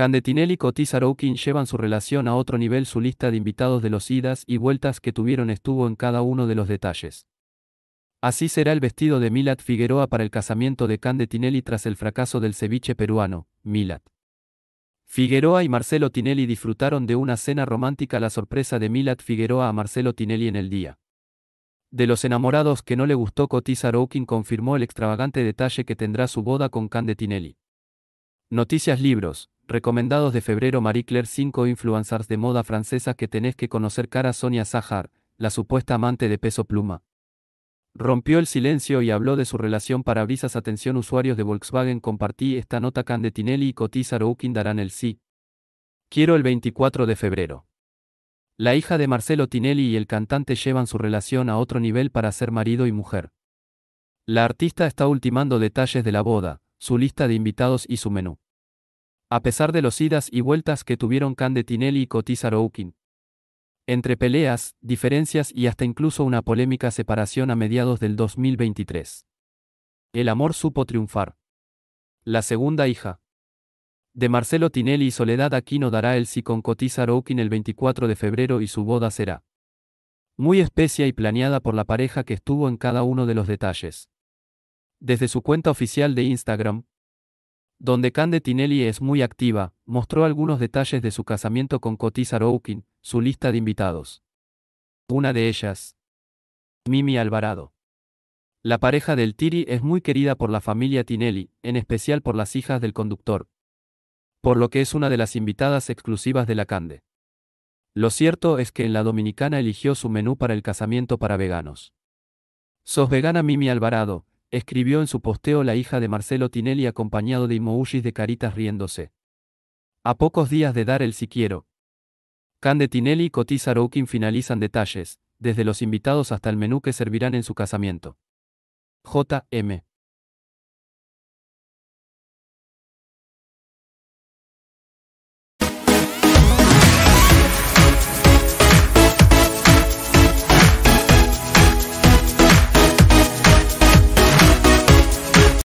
Candetinelli, y Saroukin llevan su relación a otro nivel. Su lista de invitados de los idas y vueltas que tuvieron estuvo en cada uno de los detalles. Así será el vestido de Milat Figueroa para el casamiento de Candetinelli tras el fracaso del ceviche peruano, Milat. Figueroa y Marcelo Tinelli disfrutaron de una cena romántica la sorpresa de Milat Figueroa a Marcelo Tinelli en el día. De los enamorados que no le gustó Coti confirmó el extravagante detalle que tendrá su boda con Candetinelli. Noticias Libros, Recomendados de febrero Marie Claire 5 influencers de moda francesa que tenés que conocer cara Sonia Zahar, la supuesta amante de peso pluma. Rompió el silencio y habló de su relación para brisas atención usuarios de Volkswagen compartí esta nota Candetinelli y Cotizar darán el sí. Quiero el 24 de febrero. La hija de Marcelo Tinelli y el cantante llevan su relación a otro nivel para ser marido y mujer. La artista está ultimando detalles de la boda, su lista de invitados y su menú a pesar de los idas y vueltas que tuvieron Khan Tinelli y Cotizaroquín, Entre peleas, diferencias y hasta incluso una polémica separación a mediados del 2023. El amor supo triunfar. La segunda hija. De Marcelo Tinelli y Soledad Aquino dará el sí con Cotizaroquín el 24 de febrero y su boda será muy especia y planeada por la pareja que estuvo en cada uno de los detalles. Desde su cuenta oficial de Instagram, donde Cande Tinelli es muy activa, mostró algunos detalles de su casamiento con Coti su lista de invitados. Una de ellas, Mimi Alvarado. La pareja del Tiri es muy querida por la familia Tinelli, en especial por las hijas del conductor. Por lo que es una de las invitadas exclusivas de la Cande. Lo cierto es que en la dominicana eligió su menú para el casamiento para veganos. Sos vegana Mimi Alvarado, escribió en su posteo la hija de Marcelo Tinelli acompañado de emojis de caritas riéndose. A pocos días de dar el si quiero. Cande Tinelli y cotizaroukin finalizan detalles, desde los invitados hasta el menú que servirán en su casamiento. J.M.